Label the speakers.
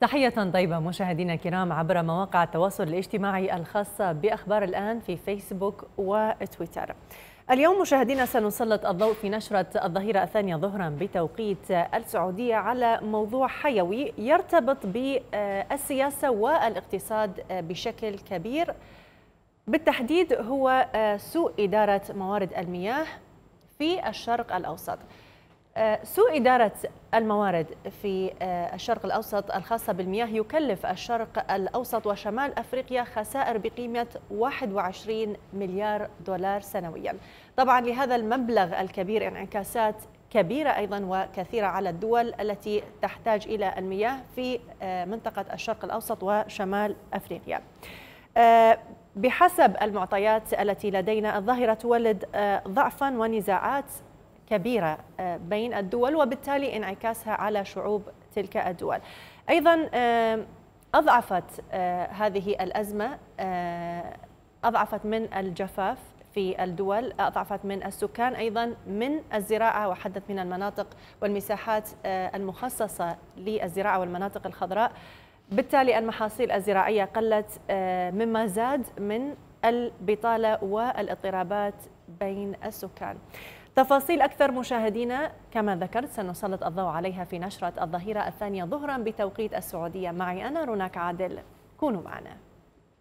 Speaker 1: تحية طيبة مشاهدينا الكرام عبر مواقع التواصل الاجتماعي الخاصة بأخبار الآن في فيسبوك وتويتر اليوم مشاهدينا سنسلط الضوء في نشرة الظهيرة الثانية ظهرا بتوقيت السعودية على موضوع حيوي يرتبط بالسياسة والاقتصاد بشكل كبير بالتحديد هو سوء إدارة موارد المياه في الشرق الأوسط سوء إدارة الموارد في آه، الشرق الأوسط الخاصة بالمياه يكلف الشرق الأوسط وشمال أفريقيا خسائر بقيمة 21 مليار دولار سنويا طبعا لهذا المبلغ الكبير انعكاسات كبيرة أيضا وكثيرة على الدول التي تحتاج إلى المياه في آه، منطقة الشرق الأوسط وشمال أفريقيا آه، بحسب المعطيات التي لدينا الظاهرة تولد ضعفا ونزاعات كبيرة آه، بين الدول وبالتالي انعكاسها على شعوب تلك الدول أيضا أضعفت آه، هذه الأزمة آه، أضعفت من الجفاف في الدول أضعفت من السكان أيضا من الزراعة وحدث من المناطق والمساحات المخصصة للزراعة والمناطق الخضراء بالتالي المحاصيل الزراعية قلت مما زاد من البطالة والاضطرابات بين السكان تفاصيل أكثر مشاهدينا كما ذكرت سنسلط الضوء عليها في نشرة الظهيرة الثانية ظهرا بتوقيت السعودية معي أنا روناك عادل كونوا معنا